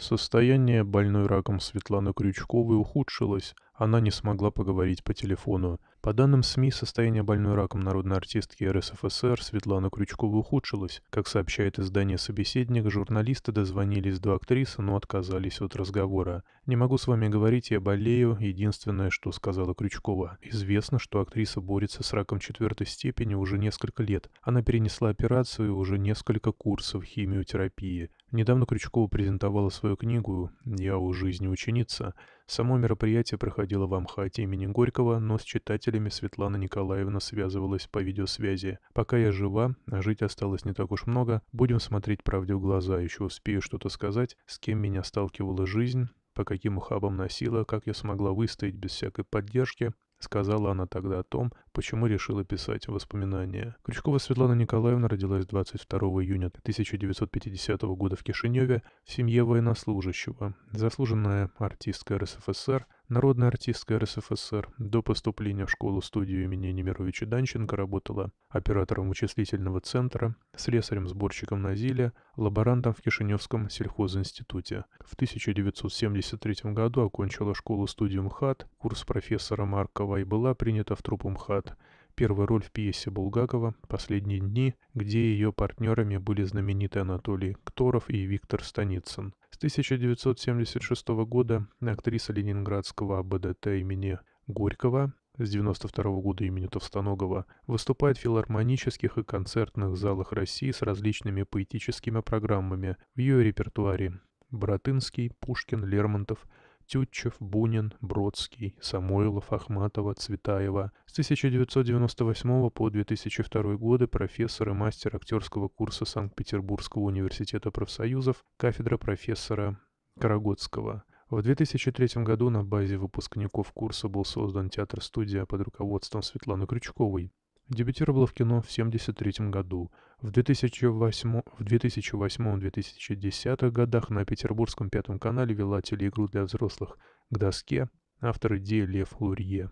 Состояние больной раком Светланы Крючковой ухудшилось, она не смогла поговорить по телефону. По данным СМИ, состояние больной раком народной артистки РСФСР Светланы Крючковой ухудшилось. Как сообщает издание «Собеседник», журналисты дозвонились до актрисы, но отказались от разговора. «Не могу с вами говорить, я болею», — единственное, что сказала Крючкова. Известно, что актриса борется с раком четвертой степени уже несколько лет. Она перенесла операцию и уже несколько курсов химиотерапии. Недавно Крючкова презентовала свою книгу «Я у жизни ученица». Само мероприятие проходило в Амхате имени Горького, но с читателями Светлана Николаевна связывалась по видеосвязи. «Пока я жива, а жить осталось не так уж много, будем смотреть правде в глаза, еще успею что-то сказать, с кем меня сталкивала жизнь, по каким ухабам носила, как я смогла выстоять без всякой поддержки, Сказала она тогда о том, почему решила писать воспоминания. Крючкова Светлана Николаевна родилась 22 июня 1950 года в Кишиневе в семье военнослужащего, заслуженная артистка РСФСР – Народная артистка РСФСР до поступления в школу-студию имени Немировича Данченко работала оператором вычислительного центра, слесарем-сборщиком назиля, лаборантом в Кишиневском сельхозинституте. В 1973 году окончила школу-студию МХАТ, курс профессора Маркова и была принята в труппу МХАТ. Первая роль в пьесе Булгакова «Последние дни», где ее партнерами были знаменитые Анатолий Кторов и Виктор Станицын. 1976 года актриса Ленинградского АБДТ имени Горького с 92 года имени Товстоногова, выступает в филармонических и концертных залах России с различными поэтическими программами в ее репертуаре. Боротынский, Пушкин, Лермонтов – Тютчев, Бунин, Бродский, Самойлов, Ахматова, Цветаева. С 1998 по 2002 годы профессор и мастер актерского курса Санкт-Петербургского университета профсоюзов, кафедра профессора Карагодского. В 2003 году на базе выпускников курса был создан театр-студия под руководством Светланы Крючковой. Дебютировала в кино в 1973 году. В 2008-2010 годах на Петербургском пятом канале вела телеигру для взрослых «К доске» автор идеи Лев Лурье.